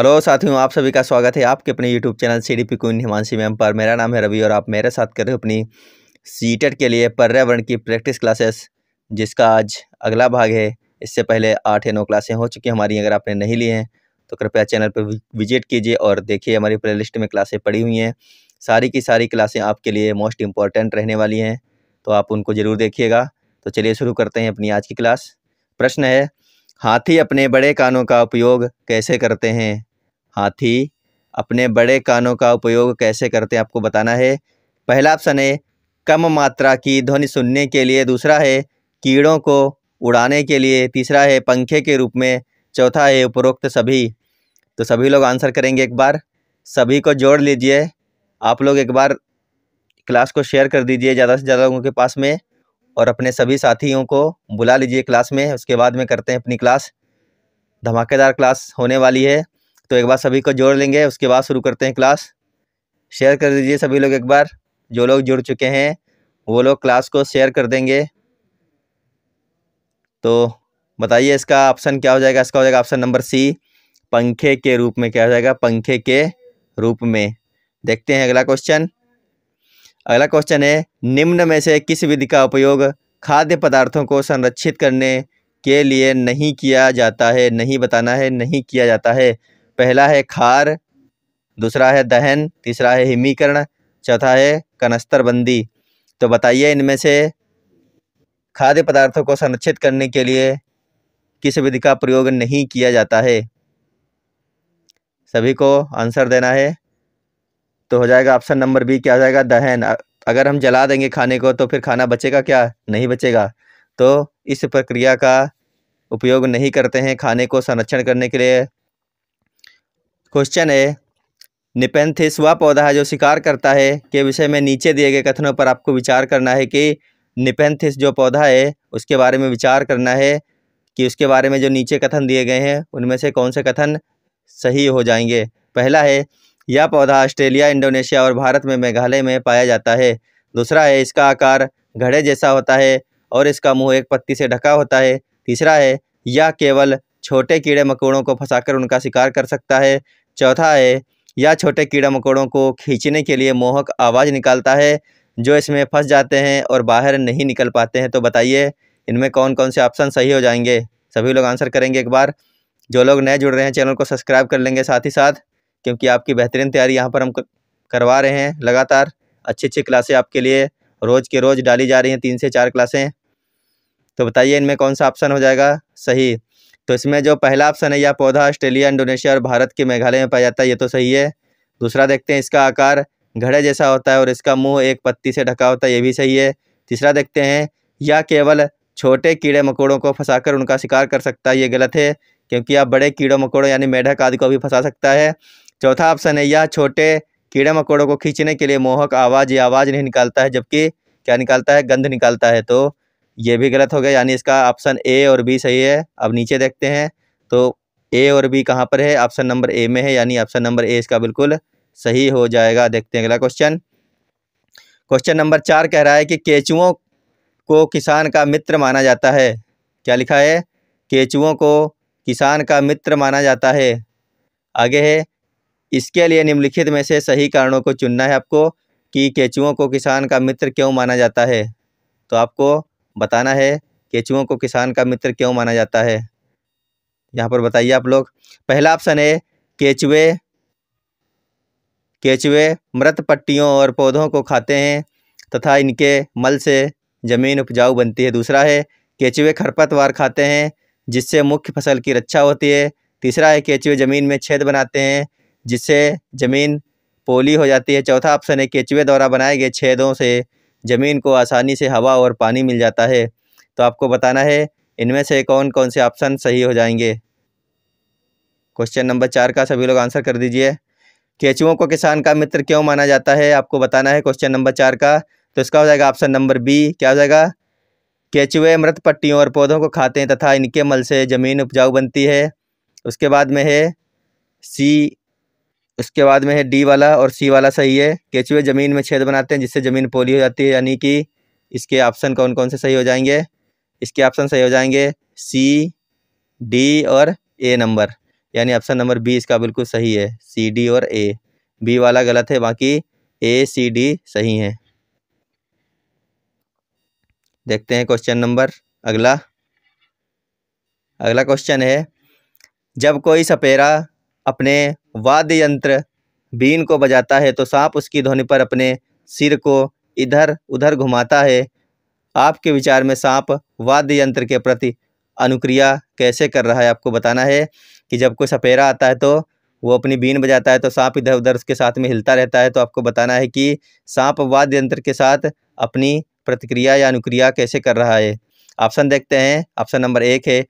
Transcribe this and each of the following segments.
hello साथियों आप सभी का स्वागत है आपके अपने YouTube channel C D P कुन हिमांशी मैम पर मेरा नाम है रवि और आप मेरे साथ कर रहे हो अपनी टेट e के लिए पर्यावरण की प्रैक्टिस क्लासेस जिसका आज अगला भाग है इससे पहले आठ या नौ क्लासें हो चुकी हमारी अगर आपने नहीं ली हैं तो कृपया चैनल पर विजिट कीजिए और देखिए हमारी लिस्ट में क्लासें पड़ी हुई हैं सारी की सारी क्लासें आपके लिए मोस्ट इम्पॉर्टेंट रहने वाली हैं तो आप उनको ज़रूर देखिएगा तो चलिए शुरू करते हैं अपनी आज की क्लास प्रश्न है हाथी अपने बड़े कानों का उपयोग कैसे करते हैं हाथी अपने बड़े कानों का उपयोग कैसे करते हैं आपको बताना है पहला ऑप्शन है कम मात्रा की ध्वनि सुनने के लिए दूसरा है कीड़ों को उड़ाने के लिए तीसरा है पंखे के रूप में चौथा है उपरोक्त सभी तो सभी लोग आंसर करेंगे एक बार सभी को जोड़ लीजिए आप लोग एक बार क्लास को शेयर कर दीजिए ज़्यादा से ज़्यादा लोगों के पास में और अपने सभी साथियों को बुला लीजिए क्लास में उसके बाद में करते हैं अपनी क्लास धमाकेदार क्लास होने वाली है तो एक बार सभी को जोड़ लेंगे उसके बाद शुरू करते हैं क्लास शेयर कर दीजिए सभी लोग एक बार जो लोग जुड़ चुके हैं वो लोग क्लास को शेयर कर देंगे तो बताइए इसका ऑप्शन क्या हो जाएगा इसका हो जाएगा ऑप्शन नंबर सी पंखे के रूप में क्या हो जाएगा पंखे के रूप में देखते हैं अगला क्वेश्चन अगला क्वेश्चन है निम्न में से किस विधि का उपयोग खाद्य पदार्थों को संरक्षित करने के लिए नहीं किया जाता है नहीं बताना है नहीं किया जाता है पहला है खार दूसरा है दहन तीसरा है हिमीकरण चौथा है कनस्तरबंदी तो बताइए इनमें से खाद्य पदार्थों को संरक्षित करने के लिए किस विधि का प्रयोग नहीं किया जाता है सभी को आंसर देना है तो हो जाएगा ऑप्शन नंबर बी क्या हो जाएगा दहन अगर हम जला देंगे खाने को तो फिर खाना बचेगा क्या नहीं बचेगा तो इस प्रक्रिया का उपयोग नहीं करते हैं खाने को संरक्षण करने के लिए क्वेश्चन है निपेंथिस वह पौधा है जो शिकार करता है के विषय में नीचे दिए गए कथनों पर आपको विचार करना है कि निपेंथिस जो पौधा है उसके बारे में विचार करना है कि उसके बारे में जो नीचे कथन दिए गए हैं उनमें से कौन से कथन सही हो जाएंगे पहला है यह पौधा ऑस्ट्रेलिया इंडोनेशिया और भारत में मेघालय में पाया जाता है दूसरा है इसका आकार घड़े जैसा होता है और इसका मुंह एक पत्ती से ढका होता है तीसरा है यह केवल छोटे कीड़े मकोड़ों को फंसाकर उनका शिकार कर सकता है चौथा है यह छोटे कीड़े मकोड़ों को खींचने के लिए मोहक आवाज़ निकालता है जो इसमें फंस जाते हैं और बाहर नहीं निकल पाते हैं तो बताइए इनमें कौन कौन से ऑप्शन सही हो जाएंगे सभी लोग आंसर करेंगे एक बार जो लोग नए जुड़ रहे हैं चैनल को सब्सक्राइब कर लेंगे साथ ही साथ क्योंकि आपकी बेहतरीन तैयारी यहाँ पर हम करवा रहे हैं लगातार अच्छी अच्छी क्लासें आपके लिए रोज़ के रोज़ डाली जा रही हैं तीन से चार क्लासें तो बताइए इनमें कौन सा ऑप्शन हो जाएगा सही तो इसमें जो पहला ऑप्शन है यह पौधा ऑस्ट्रेलिया इंडोनेशिया और भारत के मेघालय में पाया जाता है ये तो सही है दूसरा देखते हैं इसका आकार घड़े जैसा होता है और इसका मुंह एक पत्ती से ढका होता है ये भी सही है तीसरा देखते हैं यह केवल छोटे कीड़े मकोड़ों को फंसाकर उनका शिकार कर सकता है ये गलत है क्योंकि आप बड़े कीड़े मकोड़ों यानी मेढक आदि को भी फंसा सकता है चौथा ऑप्शन है यह छोटे कीड़े मकोड़ों को खींचने के लिए मोहक आवाज़ या आवाज़ नहीं निकालता है जबकि क्या निकालता है गंध निकालता है तो ये भी गलत हो गया यानी इसका ऑप्शन ए और बी सही है अब नीचे देखते हैं तो ए और बी कहाँ पर है ऑप्शन नंबर ए में है यानी ऑप्शन नंबर ए इसका बिल्कुल सही हो जाएगा देखते हैं अगला क्वेश्चन क्वेश्चन नंबर चार कह रहा है कि केचुओं को किसान का मित्र माना जाता है क्या लिखा है केचुओं को किसान का मित्र माना जाता है आगे है इसके लिए निम्नलिखित में से सही कारणों को चुनना है आपको कि केचुओं को किसान का मित्र क्यों माना जाता है तो आपको बताना है केचुओं को किसान का मित्र क्यों माना जाता है यहाँ पर बताइए आप लोग पहला ऑप्शन है केचुए केचुए मृत पट्टियों और पौधों को खाते हैं तथा इनके मल से ज़मीन उपजाऊ बनती है दूसरा है केचुए खरपतवार खाते हैं जिससे मुख्य फसल की रक्षा होती है तीसरा है केचुए ज़मीन में छेद बनाते हैं जिससे ज़मीन पोली हो जाती है चौथा ऑप्शन है केचुए द्वारा बनाए गए छेदों से ज़मीन को आसानी से हवा और पानी मिल जाता है तो आपको बताना है इनमें से कौन कौन से ऑप्शन सही हो जाएंगे क्वेश्चन नंबर चार का सभी लोग आंसर कर दीजिए केचुओं को किसान का मित्र क्यों माना जाता है आपको बताना है क्वेश्चन नंबर चार का तो इसका हो जाएगा ऑप्शन नंबर बी क्या हो जाएगा केचुए मृत पट्टियों और पौधों को खाते हैं तथा इनके मल से ज़मीन उपजाऊ बनती है उसके बाद में है सी उसके बाद में है डी वाला और सी वाला सही है केचुए ज़मीन में छेद बनाते हैं जिससे ज़मीन पोली हो जाती है यानी कि इसके ऑप्शन कौन कौन से सही हो जाएंगे इसके ऑप्शन सही हो जाएंगे सी डी और ए नंबर यानी ऑप्शन नंबर बी इसका बिल्कुल सही है सी डी और ए बी वाला गलत है बाकी ए सी डी सही है देखते हैं क्वेश्चन नंबर अगला अगला क्वेश्चन है जब कोई सपेरा अपने वाद्य यंत्र बीन को बजाता है तो सांप उसकी ध्वनि पर अपने सिर को इधर उधर घुमाता है आपके विचार में सांप वाद्य यंत्र के प्रति अनुक्रिया कैसे कर रहा है आपको बताना है कि जब कोई सपेरा आता है तो वो अपनी बीन बजाता है तो सांप इधर उधर उसके साथ में हिलता रहता है तो आपको बताना है कि सांप वाद्य यंत्र के साथ अपनी प्रतिक्रिया या अनुक्रिया कैसे कर रहा है ऑप्शन देखते हैं ऑप्शन नंबर एक है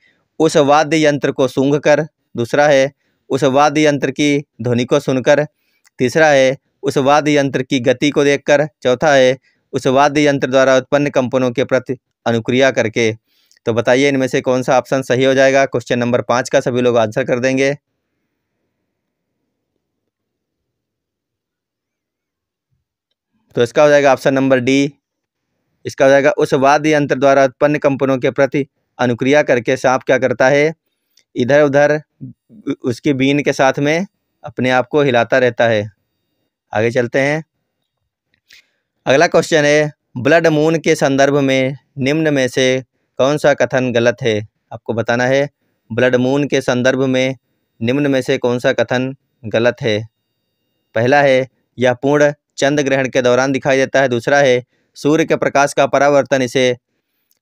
उस वाद्य यंत्र को सूंघ कर दूसरा है उस वाद्य यंत्र की ध्वनि को सुनकर तीसरा है उस वाद्य यंत्र की गति को देखकर चौथा है उस वाद्य यंत्र द्वारा उत्पन्न कंपनों के प्रति अनुक्रिया करके तो बताइए इनमें से कौन सा ऑप्शन सही हो जाएगा क्वेश्चन नंबर पाँच का सभी लोग आंसर कर देंगे तो इसका हो जाएगा ऑप्शन नंबर डी इसका हो जाएगा उस वाद्य यंत्र द्वारा उत्पन्न कंपनों के प्रति अनुक्रिया करके सांप क्या करता है इधर उधर उसकी बीन के साथ में अपने आप को हिलाता रहता है आगे चलते हैं अगला क्वेश्चन है ब्लड मून के संदर्भ में निम्न में से कौन सा कथन गलत है आपको बताना है ब्लड मून के संदर्भ में निम्न में से कौन सा कथन गलत है पहला है यह पूर्ण चंद्र ग्रहण के दौरान दिखाई देता है दूसरा है सूर्य के प्रकाश का परावर्तन इसे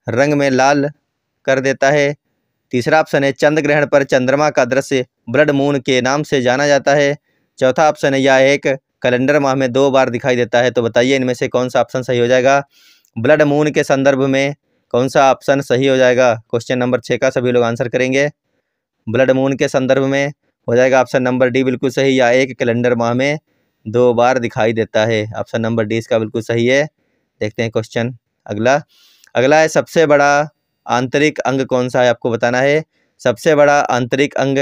रंग में लाल कर देता है तीसरा ऑप्शन है चंद्र ग्रहण पर चंद्रमा का दृश्य ब्लड मून के नाम से जाना जाता है चौथा ऑप्शन है यह एक कैलेंडर माह में दो बार दिखाई देता है तो बताइए इनमें से कौन सा ऑप्शन सही हो जाएगा ब्लड मून के संदर्भ में कौन सा ऑप्शन सही हो जाएगा क्वेश्चन नंबर छः का सभी लोग आंसर करेंगे ब्लड मून के संदर्भ में हो जाएगा ऑप्शन नंबर डी बिल्कुल सही या एक कैलेंडर माह में दो बार दिखाई देता है ऑप्शन नंबर डी इसका बिल्कुल सही है देखते हैं क्वेश्चन अगला अगला है सबसे बड़ा आंतरिक अंग कौन सा है आपको बताना है सबसे बड़ा आंतरिक अंग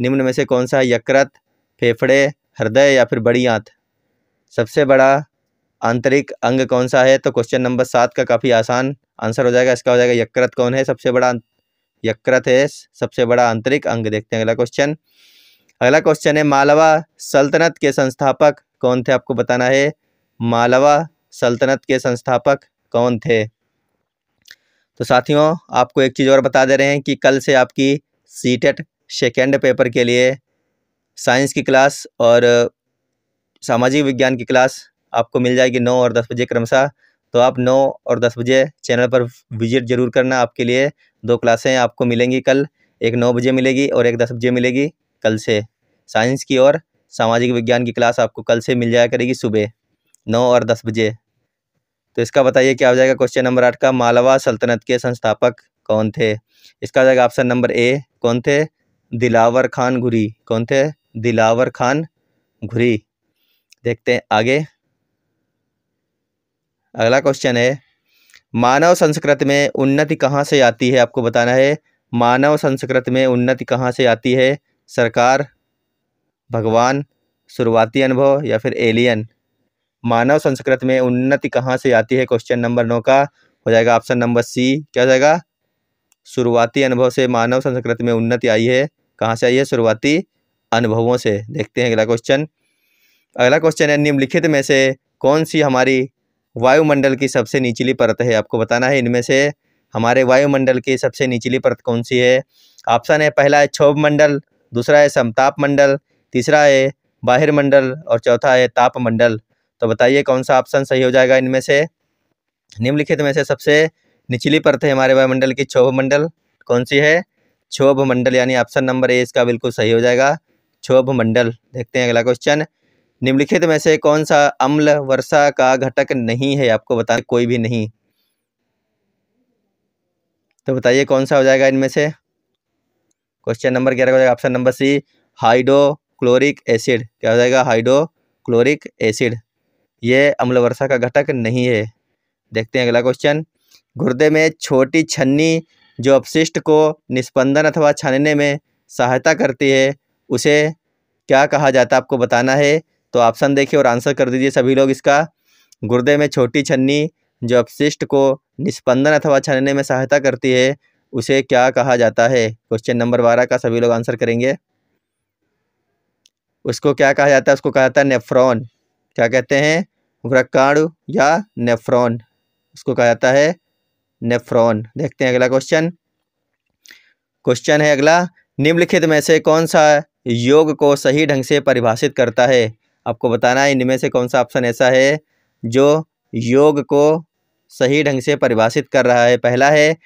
निम्न में से कौन सा है यकृत फेफड़े हृदय या फिर बड़ी आंत सबसे बड़ा आंतरिक अंग कौन सा है तो क्वेश्चन नंबर सात का काफ़ी आसान आंसर हो जाएगा इसका हो जाएगा यकृत कौन है सबसे बड़ा यकृत है सबसे बड़ा आंतरिक अंग देखते हैं अगला क्वेश्चन अगला क्वेश्चन है मालवा सल्तनत के संस्थापक कौन थे आपको बताना है मालवा सल्तनत के संस्थापक कौन थे तो साथियों आपको एक चीज़ और बता दे रहे हैं कि कल से आपकी सी टेट सेकेंड पेपर के लिए साइंस की क्लास और सामाजिक विज्ञान की क्लास आपको मिल जाएगी नौ और दस बजे क्रमशः तो आप नौ और दस बजे चैनल पर विजिट ज़रूर करना आपके लिए दो क्लासें आपको मिलेंगी कल एक नौ बजे मिलेगी और एक दस बजे मिलेगी कल से साइंस की और सामाजिक विज्ञान की क्लास आपको कल से मिल जाया करेगी सुबह नौ और दस बजे तो इसका बताइए क्या हो जाएगा क्वेश्चन नंबर आठ का मालवा सल्तनत के संस्थापक कौन थे इसका जाएगा ऑप्शन नंबर ए कौन थे दिलावर खान घुरी कौन थे दिलावर खान घुरी देखते हैं आगे अगला क्वेश्चन है मानव संस्कृत में उन्नति कहाँ से आती है आपको बताना है मानव संस्कृत में उन्नति कहाँ से आती है सरकार भगवान शुरुआती अनुभव या फिर एलियन मानव संस्कृत में उन्नति कहाँ से आती है क्वेश्चन नंबर नौ का हो जाएगा ऑप्शन नंबर सी क्या हो जाएगा शुरुआती अनुभव से मानव संस्कृत में उन्नति आई है कहाँ से आई है शुरुआती अनुभवों से देखते हैं अगला क्वेश्चन अगला क्वेश्चन है निम्नलिखित में से कौन सी हमारी वायुमंडल की सबसे निचली परत है आपको बताना है इनमें से हमारे वायुमंडल की सबसे निचली परत कौन सी है ऑप्शन है पहला है क्षोभ मंडल दूसरा है समताप मंडल तीसरा है बाहिर मंडल और चौथा है ताप मंडल तो बताइए कौन सा ऑप्शन सही हो जाएगा इनमें से निम्नलिखित में से सबसे निचली परत है हमारे वायुमंडल की क्षोभ मंडल कौन सी है क्षोभ मंडल यानी ऑप्शन नंबर ए इसका बिल्कुल सही हो जाएगा क्षोभ मंडल देखते हैं अगला क्वेश्चन निम्नलिखित में से कौन सा अम्ल वर्षा का घटक नहीं है आपको बता कोई भी नहीं तो बताइए कौन सा हो जाएगा इनमें से क्वेश्चन नंबर ग्यारह हो जाएगा option number C hydrochloric acid क्या हो जाएगा हाइड्रोक्लोरिक एसिड ये अम्ल वर्षा का घटक नहीं है देखते हैं अगला क्वेश्चन गुर्दे में छोटी छन्नी जो अपशिष्ट को निष्पंदन अथवा छानने में सहायता करती है उसे क्या कहा जाता है आपको बताना है तो ऑप्शन देखिए और आंसर कर दीजिए सभी लोग इसका गुर्दे में छोटी छन्नी जो अपशिष्ट को निष्पंदन अथवा छानने में सहायता करती है उसे क्या कहा जाता है क्वेश्चन नंबर बारह का सभी लोग आंसर करेंगे उसको क्या कहा जाता है उसको कहा जाता है नेफ्रॉन क्या कहते हैं वृकाणु या नेफ्रॉन उसको कहा जाता है नेफ्रॉन देखते हैं अगला क्वेश्चन क्वेश्चन है अगला निम्नलिखित में से कौन सा योग को सही ढंग से परिभाषित करता है आपको बताना है इनमें से कौन सा ऑप्शन ऐसा है जो योग को सही ढंग से परिभाषित कर रहा है पहला है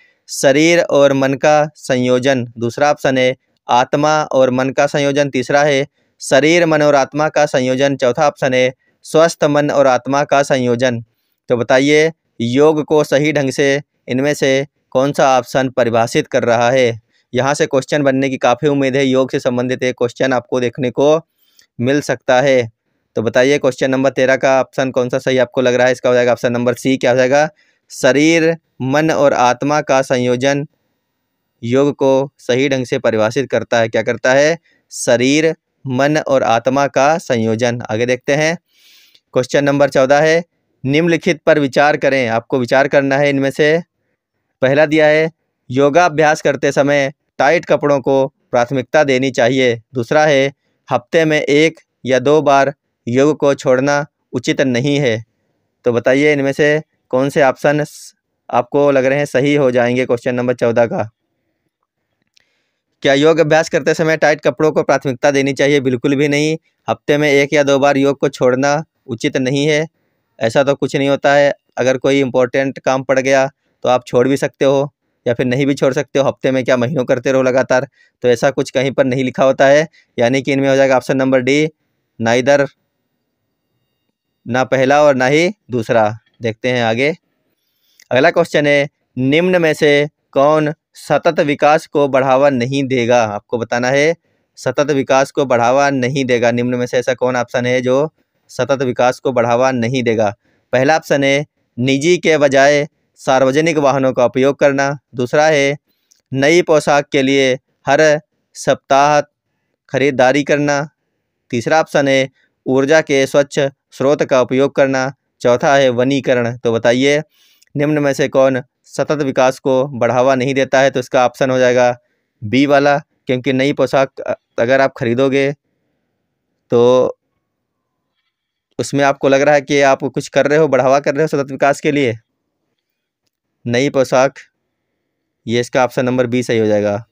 शरीर और मन का संयोजन दूसरा ऑप्शन है आत्मा और मन का संयोजन तीसरा है शरीर मन और आत्मा का संयोजन चौथा ऑप्शन है स्वस्थ मन और आत्मा का संयोजन तो बताइए योग को सही ढंग से इनमें से कौन सा ऑप्शन परिभाषित कर रहा है यहाँ से क्वेश्चन बनने की काफ़ी उम्मीद है योग से संबंधित एक क्वेश्चन आपको देखने को मिल सकता है तो बताइए क्वेश्चन नंबर तेरह का ऑप्शन कौन सा सही आपको लग रहा है इसका हो जाएगा ऑप्शन नंबर सी क्या हो जाएगा शरीर मन और आत्मा का संयोजन योग को सही ढंग से परिभाषित करता है क्या करता है शरीर मन और आत्मा का संयोजन आगे देखते हैं क्वेश्चन नंबर चौदह है निम्नलिखित पर विचार करें आपको विचार करना है इनमें से पहला दिया है योगाभ्यास करते समय टाइट कपड़ों को प्राथमिकता देनी चाहिए दूसरा है हफ्ते में एक या दो बार योग को छोड़ना उचित नहीं है तो बताइए इनमें से कौन से ऑप्शन आपको लग रहे हैं सही हो जाएंगे क्वेश्चन नंबर चौदह का क्या योग अभ्यास करते समय टाइट कपड़ों को प्राथमिकता देनी चाहिए बिल्कुल भी नहीं हफ्ते में एक या दो बार योग को छोड़ना उचित नहीं है ऐसा तो कुछ नहीं होता है अगर कोई इम्पोर्टेंट काम पड़ गया तो आप छोड़ भी सकते हो या फिर नहीं भी छोड़ सकते हो हफ्ते में क्या महीनों करते रहो लगातार तो ऐसा कुछ कहीं पर नहीं लिखा होता है यानी कि इनमें हो जाएगा ऑप्शन नंबर डी ना इधर ना पहला और ना ही दूसरा देखते हैं आगे अगला क्वेश्चन है निम्न में से कौन सतत विकास को बढ़ावा नहीं देगा आपको बताना है सतत विकास को बढ़ावा नहीं देगा निम्न में से ऐसा कौन ऑप्शन है जो सतत विकास को बढ़ावा नहीं देगा पहला ऑप्शन है निजी के बजाय सार्वजनिक वाहनों का उपयोग करना दूसरा है नई पोशाक के लिए हर सप्ताह खरीदारी करना तीसरा ऑप्शन है ऊर्जा के स्वच्छ स्रोत का उपयोग करना चौथा है वनीकरण तो बताइए निम्न में से कौन सतत विकास को बढ़ावा नहीं देता है तो इसका ऑप्शन हो जाएगा बी वाला क्योंकि नई पोशाक अगर आप ख़रीदोगे तो उसमें आपको लग रहा है कि आप कुछ कर रहे हो बढ़ावा कर रहे हो सतत विकास के लिए नई पोशाक ये इसका ऑप्शन नंबर बी सही हो जाएगा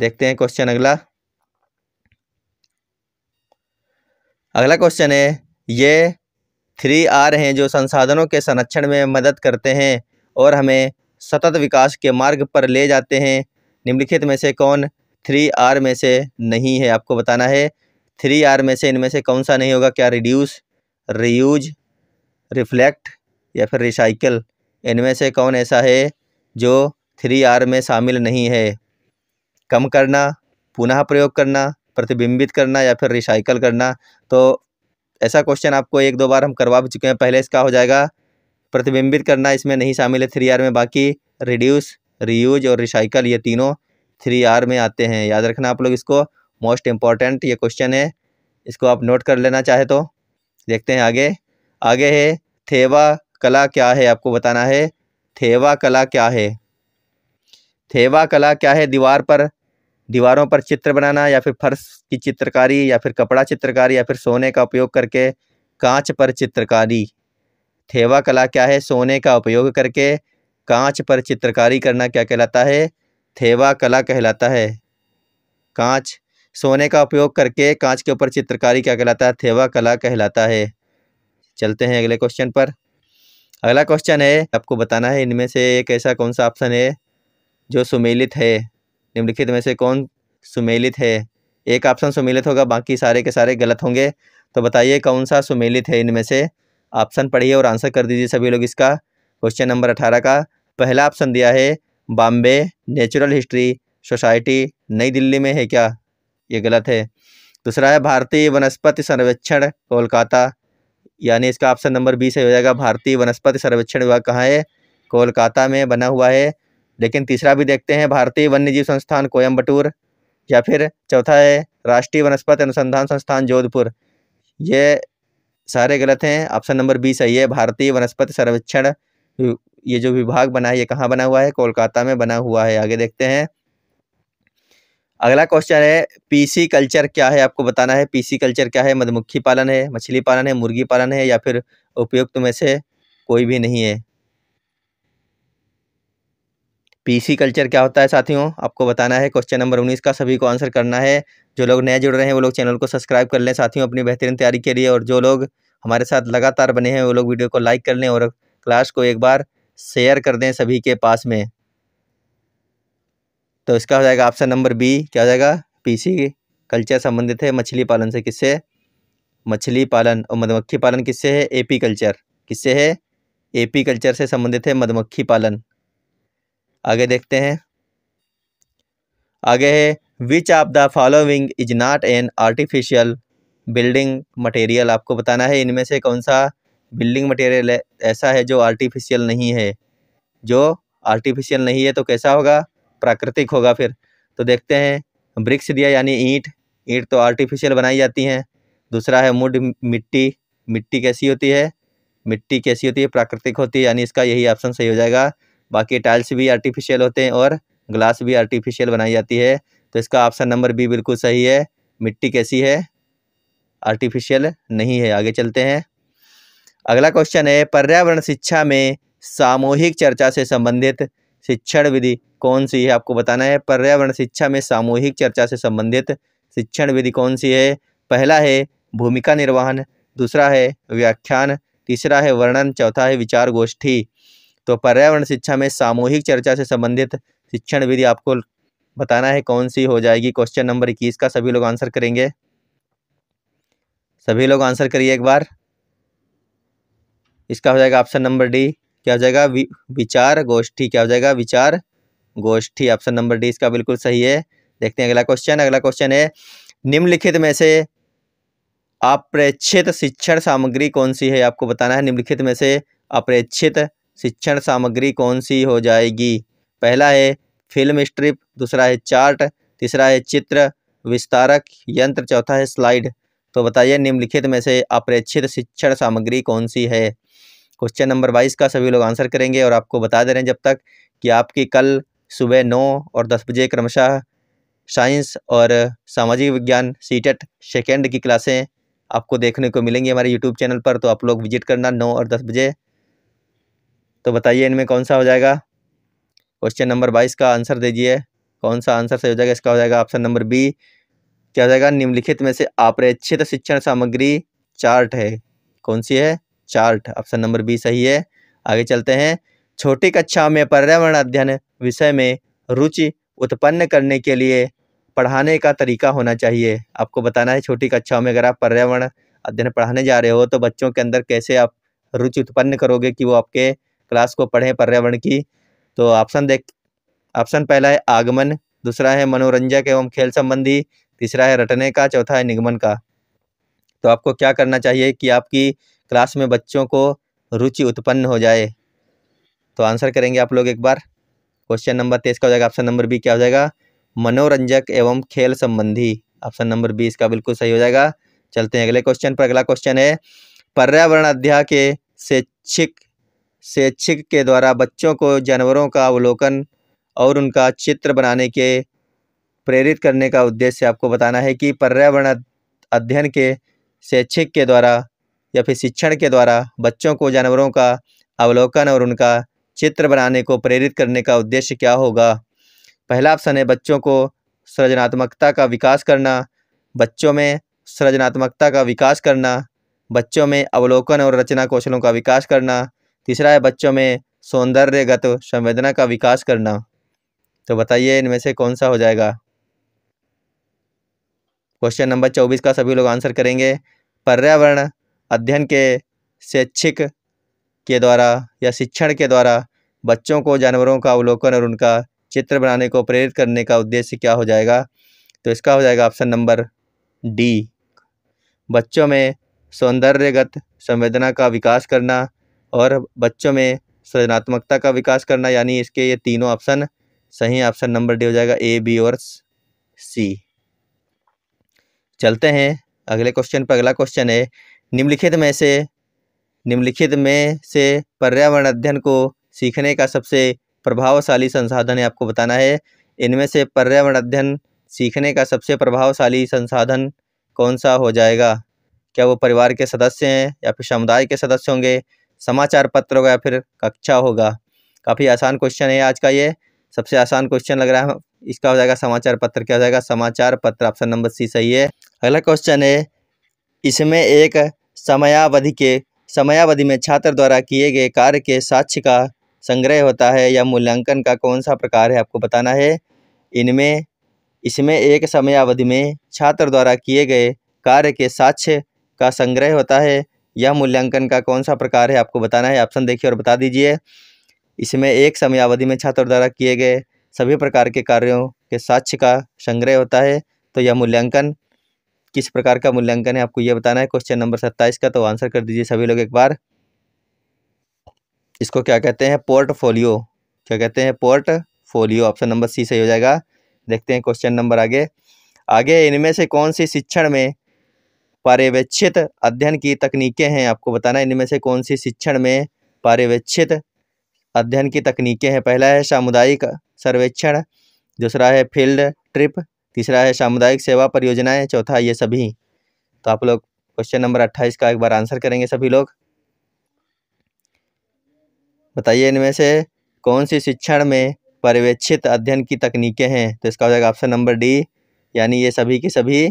देखते हैं क्वेश्चन अगला अगला क्वेश्चन है ये थ्री आर हैं जो संसाधनों के संरक्षण में मदद करते हैं और हमें सतत विकास के मार्ग पर ले जाते हैं निम्नलिखित में से कौन थ्री आर में से नहीं है आपको बताना है थ्री आर में से इनमें से कौन सा नहीं होगा क्या रिड्यूस रीयूज रिफ्लेक्ट या फिर रिसाइकल इनमें से कौन ऐसा है जो थ्री आर में शामिल नहीं है कम करना पुनः प्रयोग करना प्रतिबिंबित करना या फिर रिसाइकल करना तो ऐसा क्वेश्चन आपको एक दो बार हम करवा भी चुके हैं पहले इसका हो जाएगा प्रतिबिंबित करना इसमें नहीं शामिल है थ्री आर में बाकी रिड्यूस रीयूज और रिसाइकल ये तीनों थ्री आर में आते हैं याद रखना आप लोग इसको मोस्ट इम्पॉर्टेंट ये क्वेश्चन है इसको आप नोट कर लेना चाहे तो देखते हैं आगे आगे है थेवा कला क्या है आपको बताना है थेवा कला क्या है थेवा कला क्या है दीवार पर दीवारों पर चित्र बनाना या फिर फर्श की चित्रकारी या फिर कपड़ा चित्रकारी या फिर सोने का उपयोग करके कांच पर चित्रकारी थेवा कला क्या है सोने का उपयोग करके कांच पर चित्रकारी करना क्या कहलाता है थेवा कला कहलाता है कांच सोने का उपयोग करके कांच के ऊपर चित्रकारी क्या कहलाता है थेवा कला कहलाता है चलते हैं अगले क्वेश्चन पर अगला क्वेश्चन है आपको बताना है इनमें से एक ऐसा कौन सा ऑप्शन है जो सुमेलित है निम्नलिखित में से कौन सुमेलित है एक ऑप्शन सुमेलित होगा बाकी सारे के सारे गलत होंगे तो बताइए कौन सा सुमेलित है इनमें से ऑप्शन पढ़िए और आंसर कर दीजिए सभी लोग इसका क्वेश्चन नंबर अठारह का पहला ऑप्शन दिया है बॉम्बे नेचुरल हिस्ट्री सोसाइटी नई दिल्ली में है क्या ये गलत है दूसरा है भारतीय वनस्पति सर्वेक्षण कोलकाता यानी इसका ऑप्शन नंबर बी सही हो जाएगा भारतीय वनस्पति सर्वेक्षण विभाग कहाँ है कोलकाता में बना हुआ है लेकिन तीसरा भी देखते हैं भारतीय वन्यजीव संस्थान कोयम्बटूर या फिर चौथा है राष्ट्रीय वनस्पति अनुसंधान संस्थान जोधपुर ये सारे गलत हैं ऑप्शन नंबर बी सही है भारतीय वनस्पति सर्वेक्षण ये जो विभाग बना है ये कहाँ बना हुआ है कोलकाता में बना हुआ है आगे देखते हैं अगला क्वेश्चन है पीसी कल्चर क्या है आपको बताना है पीसी कल्चर क्या है मधुमक्खी पालन है मछली पालन है मुर्गी पालन है या फिर उपयुक्त में से कोई भी नहीं है पीसी कल्चर क्या होता है साथियों आपको बताना है क्वेश्चन नंबर उन्नीस का सभी को आंसर करना है जो लोग नए जुड़ रहे हैं वो लोग चैनल को सब्सक्राइब कर लें साथियों अपनी बेहतरीन तैयारी के लिए और जो लोग हमारे साथ लगातार बने हैं वो लोग वीडियो को लाइक कर लें और क्लास को एक बार शेयर कर दें सभी के पास में तो इसका हो जाएगा ऑप्शन नंबर बी क्या हो जाएगा पीसी कल्चर संबंधित है मछली पालन से किससे मछली पालन और मधुमक्खी पालन किससे है एपी कल्चर किससे है एपी कल्चर से संबंधित है मधुमक्खी पालन आगे देखते हैं आगे है which of the following is not an artificial building material आपको बताना है इनमें से कौन सा बिल्डिंग मटेरियल ऐसा है जो आर्टिफिशियल नहीं है जो आर्टिफिशियल नहीं है तो कैसा होगा प्राकृतिक होगा फिर तो देखते हैं ब्रिक्स दिया यानी ईंट ईंट तो आर्टिफिशियल बनाई जाती हैं दूसरा है मुड मिट्टी मिट्टी कैसी होती है मिट्टी कैसी होती है प्राकृतिक होती है यानी इसका यही ऑप्शन सही हो जाएगा बाकी टाइल्स भी आर्टिफिशियल होते हैं और ग्लास भी आर्टिफिशियल बनाई जाती है तो इसका ऑप्शन नंबर बी बिल्कुल सही है मिट्टी कैसी है आर्टिफिशियल नहीं है आगे चलते हैं अगला क्वेश्चन है पर्यावरण शिक्षा में सामूहिक चर्चा से संबंधित शिक्षण विधि कौन सी है आपको बताना है पर्यावरण शिक्षा में सामूहिक चर्चा से संबंधित शिक्षण विधि कौन सी है पहला है भूमिका निर्वहन दूसरा है व्याख्यान तीसरा है वर्णन चौथा है विचार गोष्ठी तो पर्यावरण शिक्षा में सामूहिक चर्चा से संबंधित शिक्षण विधि आपको बताना है कौन सी हो जाएगी क्वेश्चन नंबर इक्कीस का सभी लोग आंसर करेंगे सभी लोग आंसर करिए एक बार इसका हो जाएगा ऑप्शन नंबर डी क्या हो जाएगा विचार गोष्ठी क्या हो जाएगा विचार गोष्ठी ऑप्शन नंबर डी इसका बिल्कुल सही है देखते हैं अगला क्वेश्चन अगला क्वेश्चन है निम्नलिखित में से अप्रेक्षित शिक्षण सामग्री कौन सी है आपको बताना है निम्नलिखित में से अप्रेक्षित शिक्षण सामग्री कौन सी हो जाएगी पहला है फिल्म स्ट्रिप दूसरा है चार्ट तीसरा है चित्र विस्तारक यंत्र चौथा है स्लाइड तो बताइए निम्नलिखित में से अप्रेक्षित शिक्षण सामग्री कौन सी है क्वेश्चन नंबर बाईस का सभी लोग आंसर करेंगे और आपको बता दे रहे हैं जब तक कि आपकी कल सुबह नौ और दस बजे क्रमशः साइंस और सामाजिक विज्ञान सी टेट सेकेंड की क्लासें आपको देखने को मिलेंगी हमारे यूट्यूब चैनल पर तो आप लोग विजिट करना नौ और दस बजे तो बताइए इनमें कौन सा हो जाएगा क्वेश्चन नंबर बाईस का आंसर दीजिए कौन सा आंसर सही हो जाएगा इसका हो जाएगा ऑप्शन नंबर बी क्या हो जाएगा निम्नलिखित में से आप्रेक्षित शिक्षण सामग्री चार्ट है कौन सी है चार्ट ऑप्शन नंबर बी सही है आगे चलते हैं छोटी कक्षा में पर्यावरण अध्ययन विषय में रुचि उत्पन्न करने के लिए पढ़ाने का तरीका होना चाहिए आपको बताना है छोटी कक्षाओं में अगर आप पर्यावरण अध्ययन पढ़ाने जा रहे हो तो बच्चों के अंदर कैसे आप रुचि उत्पन्न करोगे कि वो आपके क्लास को पढ़ें पर्यावरण की तो ऑप्शन देख ऑप्शन पहला है आगमन दूसरा है मनोरंजक एवं खेल संबंधी तीसरा है रटने का चौथा है निगमन का तो आपको क्या करना चाहिए कि आपकी क्लास में बच्चों को रुचि उत्पन्न हो जाए तो आंसर करेंगे आप लोग एक बार क्वेश्चन नंबर तेईस का हो जाएगा ऑप्शन नंबर बी क्या हो जाएगा मनोरंजक एवं खेल संबंधी ऑप्शन नंबर बी इसका बिल्कुल सही हो जाएगा चलते हैं अगले क्वेश्चन पर अगला क्वेश्चन है पर्यावरण अध्याय के शैक्षिक शैक्षिक के द्वारा बच्चों को जानवरों का अवलोकन और उनका चित्र बनाने के प्रेरित करने का उद्देश्य आपको बताना है कि पर्यावरण अध्ययन के शैक्षिक के द्वारा या फिर शिक्षण के द्वारा बच्चों को जानवरों का अवलोकन और उनका चित्र बनाने को प्रेरित करने का उद्देश्य क्या होगा पहला ऑप्शन है बच्चों को सृजनात्मकता का विकास करना बच्चों में सृजनात्मकता का विकास करना बच्चों में अवलोकन और रचना कौशलों का विकास करना तीसरा है बच्चों में सौंदर्यगत संवेदना का विकास करना तो बताइए इनमें से कौन सा हो जाएगा क्वेश्चन नंबर चौबीस का सभी लोग आंसर करेंगे पर्यावरण अध्ययन के शैक्षिक के द्वारा या शिक्षण के द्वारा बच्चों को जानवरों का अवलोकन और उनका चित्र बनाने को प्रेरित करने का उद्देश्य क्या हो जाएगा तो इसका हो जाएगा ऑप्शन नंबर डी बच्चों में सौंदर्यगत संवेदना का विकास करना और बच्चों में सृजनात्मकता का विकास करना यानी इसके ये तीनों ऑप्शन सही ऑप्शन नंबर डी हो जाएगा ए बी और सी चलते हैं अगले क्वेश्चन पर अगला क्वेश्चन है निम्नलिखित में से निम्नलिखित में से पर्यावरण अध्ययन को सीखने का सबसे प्रभावशाली संसाधन है आपको बताना है इनमें से पर्यावरण अध्ययन सीखने का सबसे प्रभावशाली संसाधन कौन सा हो जाएगा क्या वो परिवार के सदस्य हैं या फिर समुदाय के सदस्य होंगे समाचार पत्र होगा या फिर कक्षा होगा काफ़ी आसान क्वेश्चन है आज का ये सबसे आसान क्वेश्चन लग रहा है इसका हो जाएगा समाचार पत्र क्या हो जाएगा समाचार पत्र ऑप्शन नंबर सी सही है अगला क्वेश्चन है इसमें एक समयावधि के समयावधि में छात्र द्वारा किए गए कार्य के साक्ष्य का संग्रह होता है या मूल्यांकन का कौन सा प्रकार है आपको बताना है इनमें इसमें एक समयावधि में छात्र द्वारा किए गए कार्य के साक्ष्य का संग्रह होता है यह मूल्यांकन का कौन सा प्रकार है आपको बताना है ऑप्शन देखिए और बता दीजिए इसमें एक समयावधि में छात्र द्वारा किए गए सभी प्रकार के कार्यों के साक्ष्य का संग्रह होता है तो यह मूल्यांकन किस प्रकार का मूल्यांकन है आपको यह बताना है क्वेश्चन नंबर सत्ताईस का तो आंसर कर दीजिए सभी लोग एक बार इसको क्या कहते हैं पोर्टफोलियो क्या कहते हैं पोर्टफोलियो ऑप्शन नंबर सी सही हो जाएगा देखते हैं क्वेश्चन नंबर आगे आगे इनमें से कौन सी शिक्षण में पर्यवेक्षित अध्ययन की तकनीकें हैं आपको बताना है इनमें से कौन सी शिक्षण में पर्यवेक्षित अध्ययन की तकनीकें हैं पहला है सामुदायिक सर्वेक्षण दूसरा है फील्ड ट्रिप तीसरा है सामुदायिक सेवा परियोजनाएं चौथा ये सभी तो आप लोग क्वेश्चन नंबर अट्ठाईस का एक बार आंसर करेंगे सभी लोग बताइए इनमें से कौन सी शिक्षण में पर्यवेक्षित अध्ययन की तकनीकें हैं तो इसका हो जाएगा ऑप्शन नंबर डी यानी ये सभी की सभी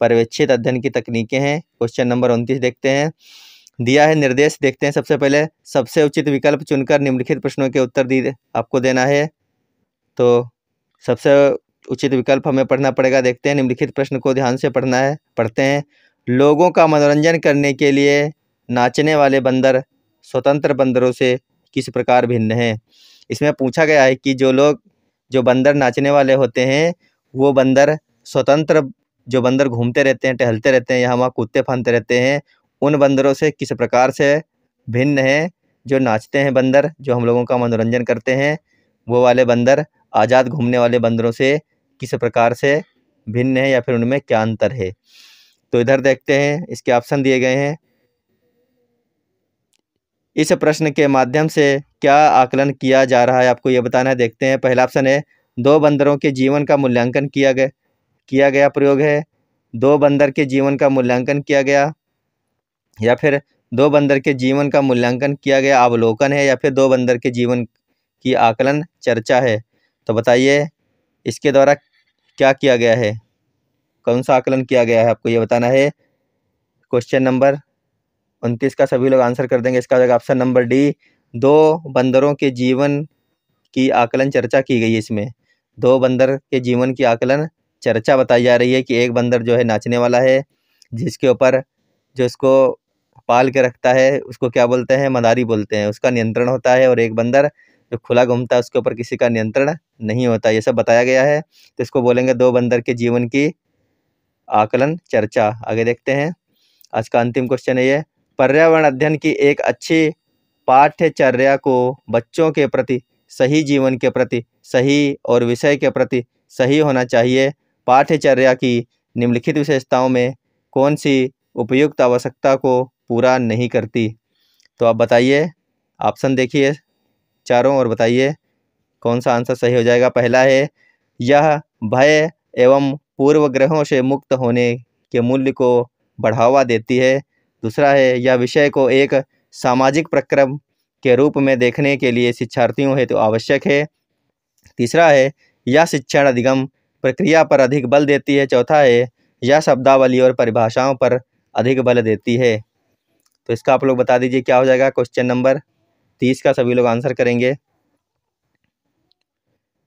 पर्यवेक्षित अध्ययन की तकनीकें हैं क्वेश्चन नंबर उनतीस देखते हैं दिया है निर्देश देखते हैं सबसे पहले सबसे उचित विकल्प चुनकर निम्नलिखित प्रश्नों के उत्तर दी आपको देना है तो सबसे उचित विकल्प हमें पढ़ना पड़ेगा देखते हैं निम्नलिखित प्रश्न को ध्यान से पढ़ना है पढ़ते हैं लोगों का मनोरंजन करने के लिए नाचने वाले बंदर स्वतंत्र बंदरों से किस प्रकार भिन्न हैं इसमें पूछा गया है कि जो लोग जो बंदर नाचने वाले होते हैं वो बंदर स्वतंत्र जो बंदर घूमते रहते हैं टहलते रहते हैं यहाँ वहाँ कूदते फनते रहते हैं उन बंदरों से किस प्रकार से भिन्न हैं जो नाचते हैं बंदर जो हम लोगों का मनोरंजन करते हैं वो वाले बंदर आज़ाद घूमने वाले बंदरों से किस प्रकार से भिन्न है या फिर उनमें क्या अंतर है तो इधर देखते हैं इसके ऑप्शन दिए गए हैं इस प्रश्न के माध्यम से क्या आकलन किया जा रहा है आपको ये बताना है देखते हैं पहला ऑप्शन है दो बंदरों के जीवन का मूल्यांकन किया गया किया गया प्रयोग है दो बंदर के जीवन का मूल्यांकन किया गया या फिर दो बंदर के जीवन का मूल्यांकन किया गया अवलोकन है या फिर दो बंदर के जीवन की आकलन चर्चा है तो बताइए इसके द्वारा क्या किया गया है कौन सा आकलन किया गया है आपको ये बताना है क्वेश्चन नंबर उनतीस का सभी लोग आंसर कर देंगे इसका जगह ऑप्शन नंबर डी दो बंदरों के जीवन की आकलन चर्चा की गई है इसमें दो बंदर के जीवन की आकलन चर्चा बताई जा रही है कि एक बंदर जो है नाचने वाला है जिसके ऊपर जो इसको पाल के रखता है उसको क्या बोलते हैं मदारी बोलते हैं उसका नियंत्रण होता है और एक बंदर जो खुला घूमता है उसके ऊपर किसी का नियंत्रण नहीं होता ये सब बताया गया है तो इसको बोलेंगे दो बंदर के जीवन की आकलन चर्चा आगे देखते हैं आज का अंतिम क्वेश्चन है ये पर्यावरण अध्ययन की एक अच्छी पाठ्यचर्या को बच्चों के प्रति सही जीवन के प्रति सही और विषय के प्रति सही होना चाहिए पाठ्यचर्या की निम्नलिखित विशेषताओं में कौन सी उपयुक्त आवश्यकता को पूरा नहीं करती तो आप बताइए ऑप्शन देखिए चारों और बताइए कौन सा आंसर सही हो जाएगा पहला है यह भय एवं पूर्व ग्रहों से मुक्त होने के मूल्य को बढ़ावा देती है दूसरा है यह विषय को एक सामाजिक प्रक्रम के रूप में देखने के लिए शिक्षार्थियों हेतु तो आवश्यक है तीसरा है यह शिक्षण अधिगम प्रक्रिया पर अधिक बल देती है चौथा है यह शब्दावली और परिभाषाओं पर अधिक बल देती है तो इसका आप लोग बता दीजिए क्या हो जाएगा क्वेश्चन नंबर तीस का सभी लोग आंसर करेंगे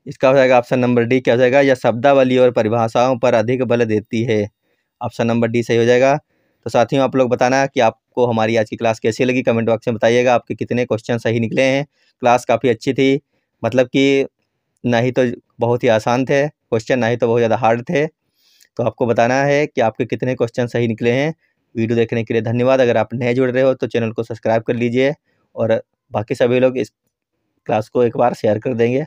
इसका हो जाएगा ऑप्शन नंबर डी क्या हो जाएगा यह शब्दावली और परिभाषाओं पर अधिक बल देती है ऑप्शन नंबर डी सही हो जाएगा तो साथियों आप लोग बताना कि आपको हमारी आज की क्लास कैसी लगी कमेंट बॉक्स में बताइएगा आपके कितने क्वेश्चन सही निकले हैं क्लास काफ़ी अच्छी थी मतलब कि ना ही तो बहुत ही आसान थे क्वेश्चन ना ही तो बहुत ज़्यादा हार्ड थे तो आपको बताना है कि आपके कितने क्वेश्चन सही निकले हैं वीडियो देखने के लिए धन्यवाद अगर आप नए जुड़ रहे हो तो चैनल को सब्सक्राइब कर लीजिए और बाकी सभी लोग इस क्लास को एक बार शेयर कर देंगे